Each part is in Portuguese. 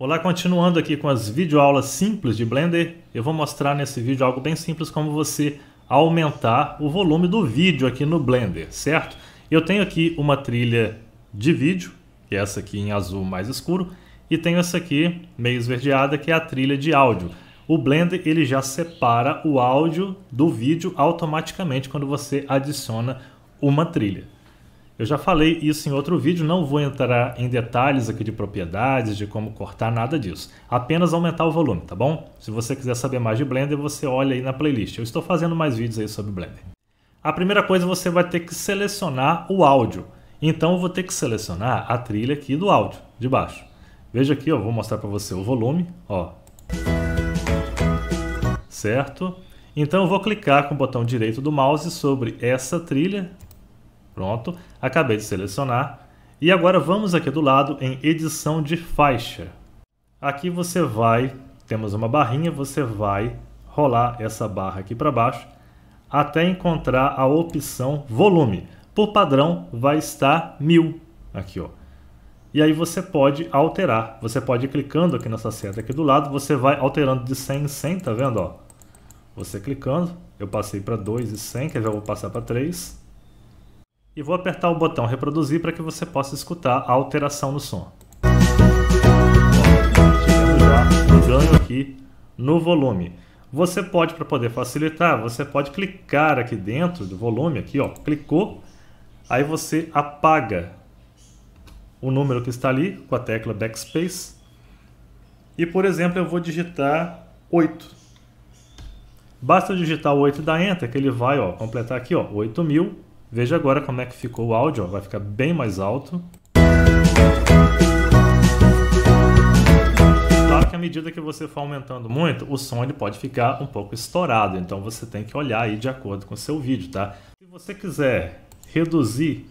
Olá, continuando aqui com as videoaulas simples de Blender, eu vou mostrar nesse vídeo algo bem simples como você aumentar o volume do vídeo aqui no Blender, certo? Eu tenho aqui uma trilha de vídeo, que é essa aqui em azul mais escuro, e tenho essa aqui meio esverdeada, que é a trilha de áudio. O Blender ele já separa o áudio do vídeo automaticamente quando você adiciona uma trilha. Eu já falei isso em outro vídeo, não vou entrar em detalhes aqui de propriedades, de como cortar, nada disso. Apenas aumentar o volume, tá bom? Se você quiser saber mais de Blender, você olha aí na playlist. Eu estou fazendo mais vídeos aí sobre Blender. A primeira coisa, você vai ter que selecionar o áudio. Então, eu vou ter que selecionar a trilha aqui do áudio, de baixo. Veja aqui, eu vou mostrar para você o volume, ó. Certo? Então, eu vou clicar com o botão direito do mouse sobre essa trilha, Pronto, acabei de selecionar. E agora vamos aqui do lado em edição de faixa. Aqui você vai, temos uma barrinha, você vai rolar essa barra aqui para baixo até encontrar a opção volume. Por padrão vai estar 1000 aqui, ó. E aí você pode alterar. Você pode ir clicando aqui nessa seta aqui do lado, você vai alterando de 100 em 100, tá vendo, ó? Você clicando, eu passei para 2 e 100, que eu vou passar para 3 e vou apertar o botão reproduzir para que você possa escutar a alteração no som. Chegando já ganho aqui no volume. Você pode, para poder facilitar, você pode clicar aqui dentro do volume, aqui ó, clicou, aí você apaga o número que está ali com a tecla Backspace. E, por exemplo, eu vou digitar 8. Basta digitar o 8 dar Enter, que ele vai ó, completar aqui ó, 8000 Veja agora como é que ficou o áudio, ó. vai ficar bem mais alto. Claro que à medida que você for aumentando muito, o som ele pode ficar um pouco estourado, então você tem que olhar aí de acordo com o seu vídeo, tá? Se você quiser reduzir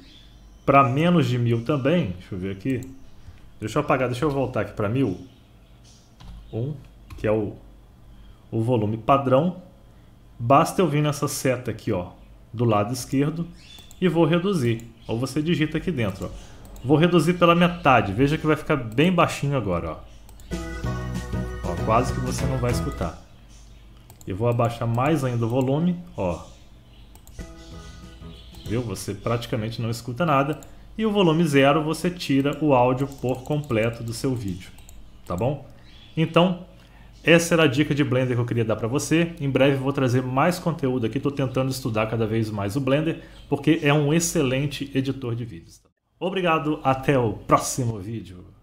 para menos de mil também, deixa eu ver aqui, deixa eu apagar, deixa eu voltar aqui para mil, um, que é o, o volume padrão, basta eu vir nessa seta aqui, ó, do lado esquerdo e vou reduzir. Ou você digita aqui dentro. Ó. Vou reduzir pela metade. Veja que vai ficar bem baixinho agora. Ó. ó quase que você não vai escutar. E vou abaixar mais ainda o volume. Ó. Viu? Você praticamente não escuta nada. E o volume zero você tira o áudio por completo do seu vídeo. Tá bom? Então, essa era a dica de Blender que eu queria dar para você. Em breve vou trazer mais conteúdo aqui. Estou tentando estudar cada vez mais o Blender, porque é um excelente editor de vídeos. Obrigado, até o próximo vídeo.